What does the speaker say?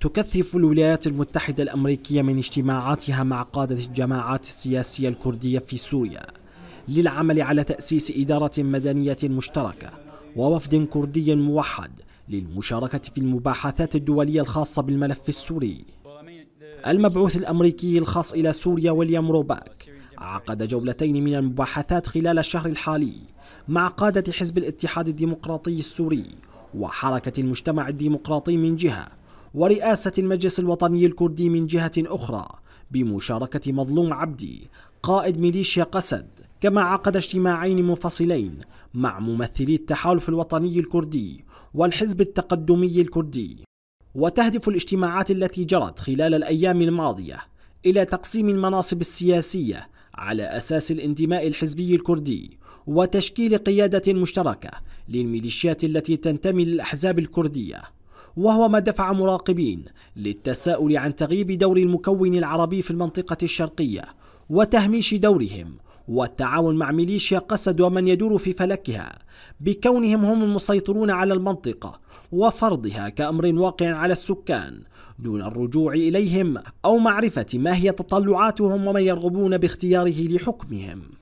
تكثف الولايات المتحدة الأمريكية من اجتماعاتها مع قادة الجماعات السياسية الكردية في سوريا للعمل على تأسيس إدارة مدنية مشتركة ووفد كردي موحد للمشاركة في المباحثات الدولية الخاصة بالملف السوري المبعوث الأمريكي الخاص إلى سوريا ويليام روباك عقد جولتين من المباحثات خلال الشهر الحالي مع قادة حزب الاتحاد الديمقراطي السوري وحركة المجتمع الديمقراطي من جهة ورئاسة المجلس الوطني الكردي من جهة أخرى بمشاركة مظلوم عبدي قائد ميليشيا قسد كما عقد اجتماعين منفصلين مع ممثلي التحالف الوطني الكردي والحزب التقدمي الكردي وتهدف الاجتماعات التي جرت خلال الأيام الماضية إلى تقسيم المناصب السياسية على أساس الانتماء الحزبي الكردي وتشكيل قيادة مشتركة للميليشيات التي تنتمي للأحزاب الكردية وهو ما دفع مراقبين للتساؤل عن تغييب دور المكون العربي في المنطقة الشرقية وتهميش دورهم والتعاون مع ميليشيا قسد ومن يدور في فلكها بكونهم هم المسيطرون على المنطقة وفرضها كأمر واقع على السكان دون الرجوع إليهم أو معرفة ما هي تطلعاتهم ومن يرغبون باختياره لحكمهم